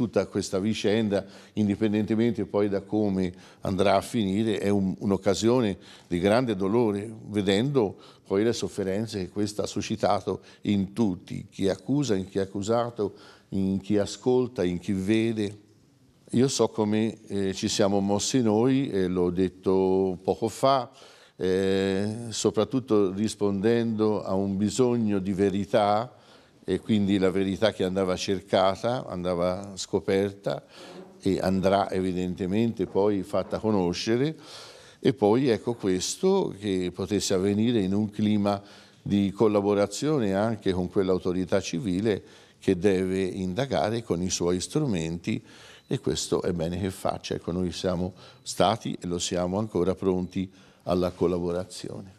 tutta questa vicenda, indipendentemente poi da come andrà a finire, è un, un'occasione di grande dolore, vedendo poi le sofferenze che questa ha suscitato in tutti, chi accusa, in chi è accusato, in chi ascolta, in chi vede. Io so come eh, ci siamo mossi noi, eh, l'ho detto poco fa, eh, soprattutto rispondendo a un bisogno di verità e quindi la verità che andava cercata, andava scoperta e andrà evidentemente poi fatta conoscere e poi ecco questo che potesse avvenire in un clima di collaborazione anche con quell'autorità civile che deve indagare con i suoi strumenti e questo è bene che faccia. Ecco, noi siamo stati e lo siamo ancora pronti alla collaborazione.